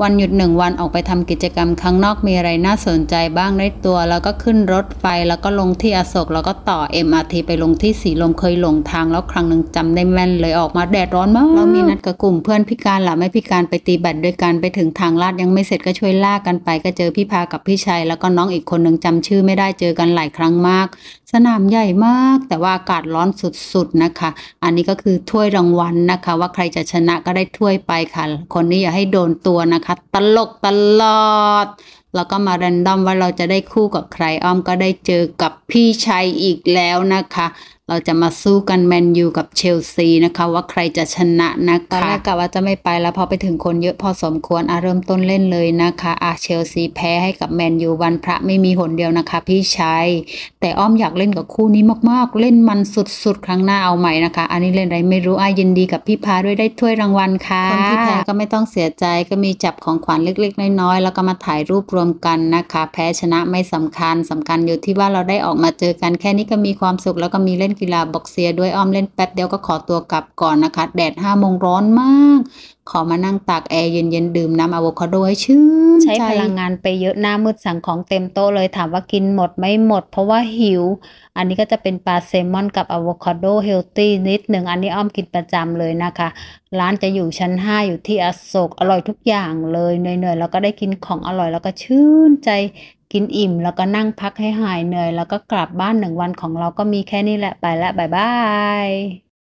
วันหยุดหนึ่งวันออกไปทำกิจกรรมข้างนอกมีอะไรน่าสนใจบ้างได้ตัว แล้วก็ขึ้นรถไฟแล้วก็ลงที่อโศกแล้วก็ต่อ MRT ไปลงที่สีลมเคยหลงทาง แล้วครั้งหนึ่งจำได้แม่นเลยออกมาแดดร้อนมาก เรามีนัดกับกลุ่มเพื่อนพิการหละไม่พิการไปตีบัตรด้วยกันไปถึงทางลาดยังไม่เสร็จก็ช่วยลากกันไปก็เจอพี่พากับพี่ชัย แล้วก็น้องอีกคนหนึ่งจำชื่อไม่ได้เจอกันหลายครั้งมาก สนามใหญ่มาก แต่ว่าอากาศร้อนสุดๆนะคะ อันนี้ก็คือถ้วยรางวัลนนะคะ ว่าใครจะชนะก็ได้ถ้วยไปค่ะคนนี้อย่าให้โดนตัวนะคะตลกตลอดแล้วก็มารนดอมว่าเราจะได้คู่กับใคร อ้อมก็ได้เจอกับพี่ชัยอีกแล้วนะคะ เราจะมาสู้กันแมนยูกับเชลซีนะคะว่าใครจะชนะนะคะตอนแรกกะว่าจะไม่ไปแล้วพอไปถึงคนเยอะพอสมควรอะเริ่มต้นเล่นเลยนะคะอะเชลซีแพ้ให้กับแมนยูวันพระไม่มีหนเดียวนะคะพี่ชัย แต่อ้อมอยากเล่นกับคู่นี้มากๆ เล่นมันสุดๆ ครั้งหน้าเอาใหม่นะคะ อันนี้เล่นอะไรไม่รู้อ่ะยินดีกับพี่พาด้วยได้ถ้วยรางวัลค่ะคนที่แพ้ก็ไม่ต้องเสียใจก็มีจับของขวัญเล็ก ๆ น้อยๆ แล้วก็มาถ่ายรูปรวมกันนะคะแพ้ชนะไม่สำคัญสำคัญอยู่ที่ว่าเราได้ออกมาเจอกันแค่นี้ก็มีความสุขแล้วก็มีเล่นกีฬาบ็อกเซียด้วยอ้อมเล่นแป๊บเดียวก็ขอตัวกลับก่อนนะคะ แดดห้าโมงร้อนมากขอมานั่งตากแอร์เย็นๆดื่มน้ำอะโวคาโดให้ชื่นใช้พลังงานไปเยอะหน้ามืดสั่งของเต็มโต๊ะเลย ถามว่ากินหมดไม่หมด เพราะว่าหิว อันนี้ก็จะเป็นปลาแซลมอนกับอะโวคาโดเฮลตี้นิดหนึ่งอันนี้อ้อมกินประจำเลยนะคะร้านจะอยู่ชั้น 5 อยู่ที่อโศก อร่อยทุกอย่างเลยเหนื่อยๆ แล้วก็ได้กินของอร่อย แล้วก็ชื่นใจ กินอิ่มแล้วก็นั่งพักให้หายเหนื่อย แล้วก็กลับบ้านหนึ่งวันของเราก็มีแค่นี้แหละไปแล้วบายบาย